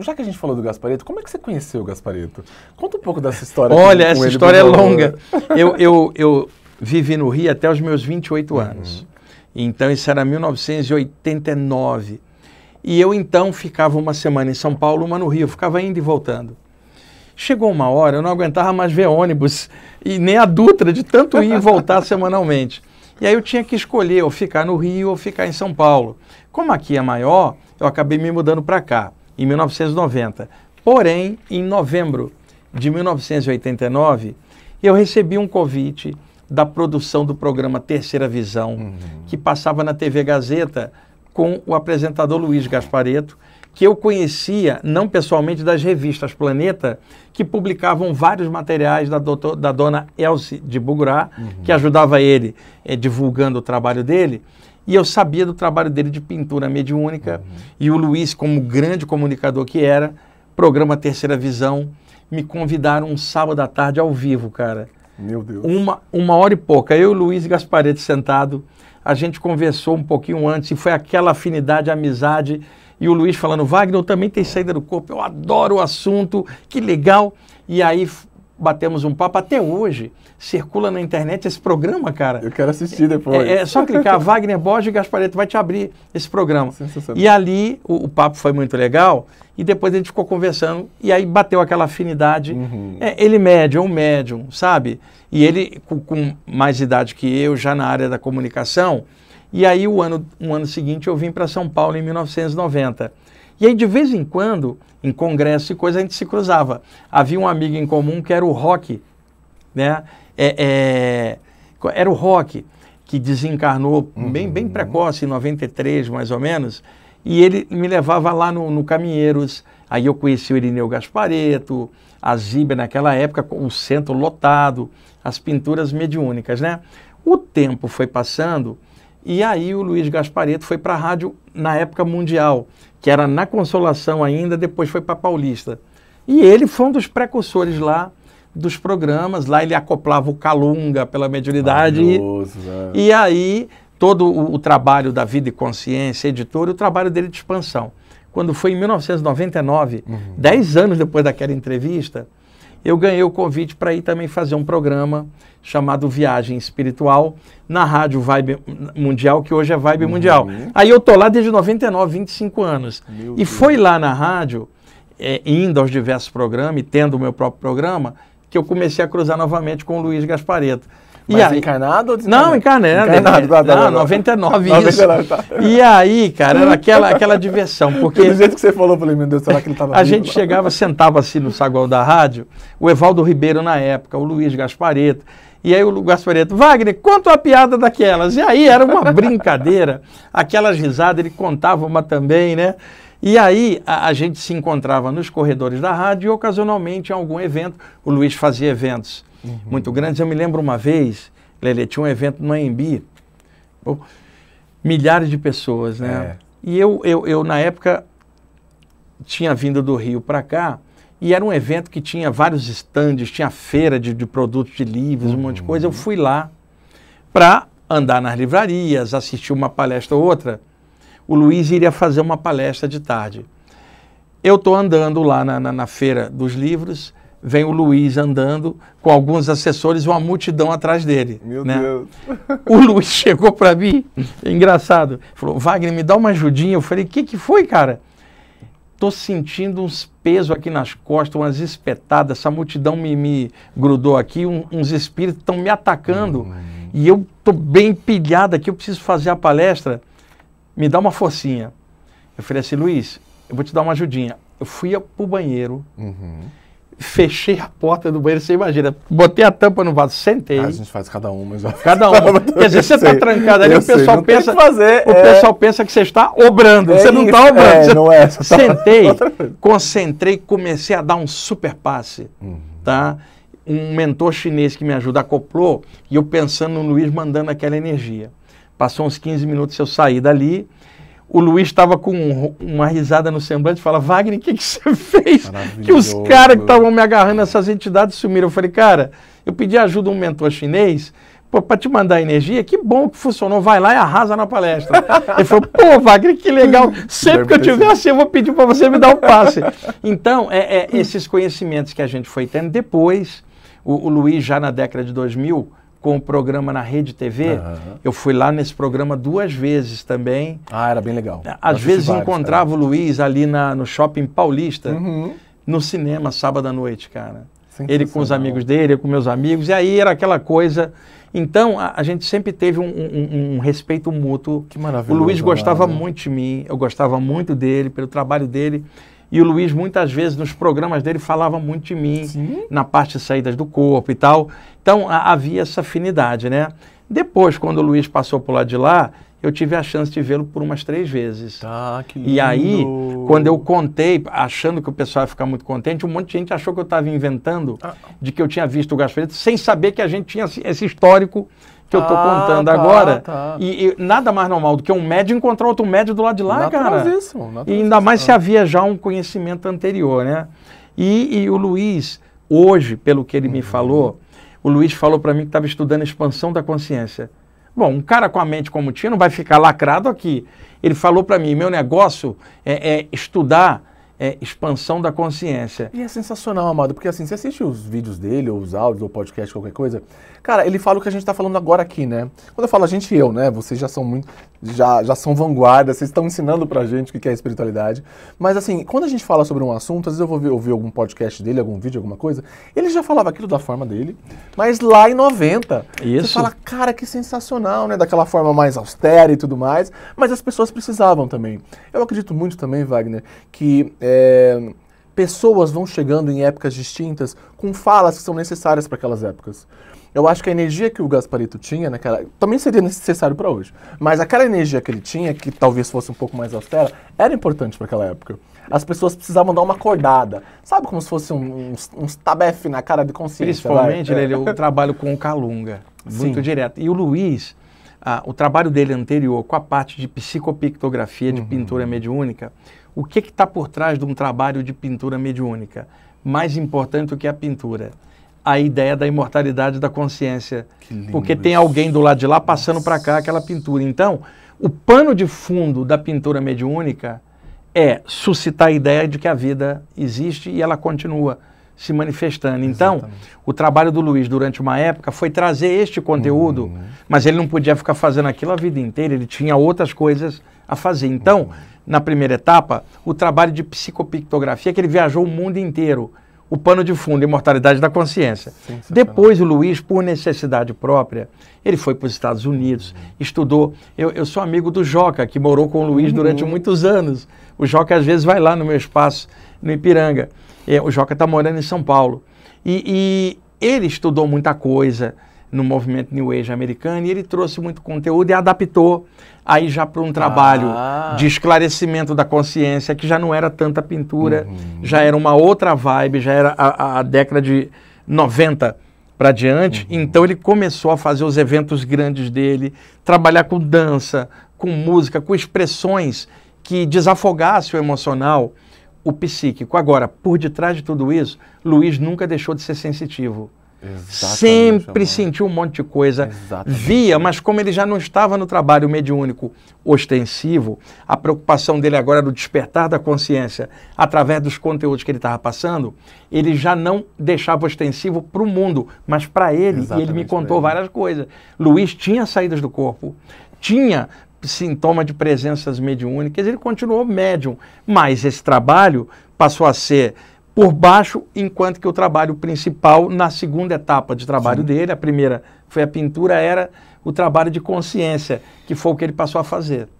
Já que a gente falou do Gasparito, como é que você conheceu o Gasparito? Conta um pouco dessa história. Olha, com, essa história é longa. eu, eu, eu vivi no Rio até os meus 28 uhum. anos. Então, isso era 1989. E eu, então, ficava uma semana em São Paulo, uma no Rio. Eu ficava indo e voltando. Chegou uma hora, eu não aguentava mais ver ônibus e nem a Dutra de tanto ir e voltar semanalmente. E aí eu tinha que escolher ou ficar no Rio ou ficar em São Paulo. Como aqui é maior, eu acabei me mudando para cá em 1990. Porém, em novembro de 1989, eu recebi um convite da produção do programa Terceira Visão, uhum. que passava na TV Gazeta com o apresentador Luiz Gaspareto, que eu conhecia, não pessoalmente, das revistas Planeta, que publicavam vários materiais da, doutor, da dona Elce de Bugurá, uhum. que ajudava ele eh, divulgando o trabalho dele. E eu sabia do trabalho dele de pintura mediúnica. Uhum. E o Luiz, como grande comunicador que era, programa Terceira Visão, me convidaram um sábado à tarde ao vivo, cara. Meu Deus. Uma, uma hora e pouca. Eu e o Luiz Gasparetti sentado, a gente conversou um pouquinho antes e foi aquela afinidade, amizade. E o Luiz falando, Wagner, eu também tenho saída do corpo, eu adoro o assunto, que legal. E aí batemos um papo até hoje. Circula na internet esse programa, cara. Eu quero assistir depois. É, é só clicar Wagner Borges e Gaspareto, vai te abrir esse programa. E ali o, o, papo foi muito legal e depois a gente ficou conversando e aí bateu aquela afinidade. Uhum. É, ele médium, um médium, sabe? E ele com, com, mais idade que eu, já na área da comunicação. E aí o ano, um ano seguinte eu vim para São Paulo em 1990. E aí, de vez em quando, em congresso e coisa, a gente se cruzava. Havia um amigo em comum que era o Rock, né? É, é, era o Rock, que desencarnou uhum. bem, bem uhum. precoce, em 93, mais ou menos. E ele me levava lá no, no Caminheiros. Aí eu conheci o Irineu Gaspareto, a Ziba naquela época, com o centro lotado, as pinturas mediúnicas, né? O tempo foi passando e aí o Luiz Gaspareto foi para a rádio na época mundial, que era na Consolação ainda, depois foi para Paulista. E ele foi um dos precursores lá dos programas, lá ele acoplava o Calunga pela mediunidade. E, né? e aí todo o, o, trabalho da Vida e Consciência, Editor o trabalho dele de expansão. Quando foi em 1999, uhum. dez anos depois daquela entrevista, eu ganhei o convite para ir também fazer um programa chamado Viagem Espiritual na Rádio Vibe Mundial, que hoje é Vibe uhum. Mundial. Aí eu tô lá desde 99, 25 anos. Meu e Deus. foi lá na rádio, é, indo aos diversos programas e tendo o meu próprio programa, que eu comecei a cruzar novamente com o Luiz Gaspareto. Mas aí, encarnado ou desencarnado? Não, encarnado. Encarnado, tá, tá, tá, tá. Ah, não, 99 isso. 99, tá. E aí, cara, era aquela, aquela diversão, porque... Do jeito que você falou, eu falei, meu Deus, será que ele estava A gente chegava, sentava-se no saguão da rádio, o Evaldo Ribeiro na época, o Luiz Gaspareto, e aí o Gaspareto, Wagner, conta uma piada daquelas. E aí era uma brincadeira, aquelas risadas, ele contava uma também, né? E aí a, a, gente se encontrava nos corredores da rádio e ocasionalmente em algum evento. O Luiz fazia eventos uhum. muito grandes. Eu me lembro uma vez, Lele, tinha um evento no Embi, milhares de pessoas, né? É. E eu, eu, eu, na época, tinha vindo do Rio para cá, e era um evento que tinha vários estandes, tinha feira de, de produtos de livros, uhum. um monte de coisa. Eu uhum. fui lá para andar nas livrarias, assistir uma palestra ou outra. O Luiz iria fazer uma palestra de tarde. Eu estou andando lá na, na, na, feira dos livros, vem o Luiz andando com alguns assessores, uma multidão atrás dele. Meu né? Deus. O Luiz chegou para mim, engraçado, falou: Wagner, me dá uma ajudinha. Eu falei: o que, que foi, cara? Tô sentindo uns pesos aqui nas costas, umas espetadas. Essa multidão me, me grudou aqui, um, uns espíritos estão me atacando. Uhum. E eu tô bem pilhado aqui, eu preciso fazer a palestra. Me dá uma forcinha. Eu falei assim, Luiz, eu vou te dar uma ajudinha. Eu fui para o banheiro. Uhum fechei a porta do banheiro, você imagina. Botei a tampa no vaso, sentei. Ah, a gente faz cada um, mas cada um. Quer dizer, você está trancado ali, o pessoal sei, pensa. Fazer, o é... pessoal pensa que você está obrando. É você não está obrando. É, você... não é, você tá Sentei, tá... concentrei, comecei a dar um super passe. Uhum. Tá? Um mentor chinês que me ajuda acoplou e eu pensando no Luiz mandando aquela energia. Passou uns 15 minutos eu saí dali o Luiz estava com uma risada no semblante e fala, Wagner, o que, que você fez? Que os caras que estavam me agarrando, essas entidades sumiram. Eu falei, cara, eu pedi ajuda a um mentor chinês para te mandar energia, que bom que funcionou, vai lá e arrasa na palestra. Ele falou, pô, Wagner, que legal, sempre que eu tiver assim, eu vou pedir para você me dar um passe. Então, é, é, esses conhecimentos que a gente foi tendo, depois, o, o Luiz já na década de 2000, com o programa na Rede TV. Uhum. Eu fui lá nesse programa duas vezes também. Ah, era bem legal. Às eu vezes encontrava cara. É. o Luiz ali na, no shopping paulista, uhum. no cinema, sábado à noite, cara. Ele com os amigos dele, eu com meus amigos, e aí era aquela coisa. Então, a, a gente sempre teve um, um, um, respeito mútuo. Que maravilha! O Luiz né? gostava muito de mim, eu gostava muito dele, pelo trabalho dele. E o Luiz, muitas vezes, nos programas dele, falava muito de mim, Sim. na parte de saídas do corpo e tal. Então, a, havia essa afinidade, né? Depois, quando o Luiz passou por lado de lá, eu tive a chance de vê-lo por umas três vezes. Ah, que lindo. E aí, quando eu contei, achando que o pessoal ia ficar muito contente, um monte de gente achou que eu estava inventando ah. de que eu tinha visto o Gaspar sem saber que a gente tinha esse histórico que eu tô tá, contando tá, agora. Tá. E, e, nada mais normal do que um médio encontrar outro médio do lado de lá, cara. E ainda mais é. se havia já um conhecimento anterior, né? E, e o Luiz, hoje, pelo que ele uhum. me falou, o Luiz falou para mim que estava estudando a expansão da consciência. Bom, um cara com a mente como tinha não vai ficar lacrado aqui. Ele falou para mim, meu negócio é, é estudar é, expansão da consciência. E é sensacional, Amado, porque assim, você assiste os vídeos dele, ou os áudios, ou podcast, qualquer coisa, cara, ele fala o que a gente está falando agora aqui, né? Quando eu falo a gente e eu, né? Vocês já são muito já, já são vanguardas vocês estão ensinando pra gente o que é espiritualidade. Mas assim, quando a gente fala sobre um assunto, às vezes eu vou ver, ouvir algum podcast dele, algum vídeo, alguma coisa, ele já falava aquilo da forma dele, mas lá em 90, Isso. você fala, cara, que sensacional, né? Daquela forma mais austera e tudo mais, mas as pessoas precisavam também. Eu acredito muito também, Wagner, que. É pessoas vão chegando em épocas distintas com falas que são necessárias para aquelas épocas. Eu acho que a energia que o Gasparito tinha naquela. Também seria necessário para hoje. Mas aquela energia que ele tinha, que talvez fosse um pouco mais austera, era importante para aquela época. As pessoas precisavam dar uma acordada. Sabe como se fosse um, um, um tabefe na cara de consciência? Principalmente, é. ele Né, o trabalho com o Calunga. Muito Sim. direto. E o Luiz, ah, o trabalho dele anterior com a parte de psicopictografia de uhum. pintura mediúnica, o que está por trás de um trabalho de pintura mediúnica? Mais importante do que a pintura a ideia da imortalidade da consciência. Porque tem alguém do lado de lá passando para cá aquela pintura. Então, o pano de fundo da pintura mediúnica é suscitar a ideia de que a vida existe e ela continua se manifestando. Então, Exatamente. o trabalho do Luiz durante uma época foi trazer este conteúdo, uhum. mas ele não podia ficar fazendo aquilo a vida inteira, ele tinha outras coisas a fazer. Então, uhum. na primeira etapa, o trabalho de psicopictografia, que ele viajou o mundo inteiro o pano de fundo, Imortalidade da Consciência. Depois o Luiz, por necessidade própria, ele foi para os Estados Unidos, uhum. estudou. Eu, eu, sou amigo do Joca, que morou com o Luiz durante uhum. muitos anos. O Joca às vezes vai lá no meu espaço, no Ipiranga. É, o Joca está morando em São Paulo. E, e ele estudou muita coisa, no movimento New Age americano e ele trouxe muito conteúdo e adaptou aí já para um trabalho ah. de esclarecimento da consciência, que já não era tanta pintura, uhum. já era uma outra vibe, já era a, a década de 90 para diante. Uhum. Então ele começou a fazer os eventos grandes dele, trabalhar com dança, com música, com expressões que desafogasse o emocional, o psíquico. Agora, por detrás de tudo isso, Luiz nunca deixou de ser sensitivo. Exatamente, sempre sentiu um monte de coisa, Exatamente. via, mas como ele já não estava no trabalho mediúnico ostensivo, a preocupação dele agora era o despertar da consciência através dos conteúdos que ele estava passando, ele já não deixava ostensivo para o mundo, mas para ele, Exatamente, e ele me contou várias coisas. Luiz tinha saídas do corpo, tinha sintoma de presenças mediúnicas, ele continuou médium, mas esse trabalho passou a ser por baixo, enquanto que o trabalho principal, na segunda etapa de trabalho Sim. dele, a primeira foi a pintura, era o trabalho de consciência, que foi o que ele passou a fazer.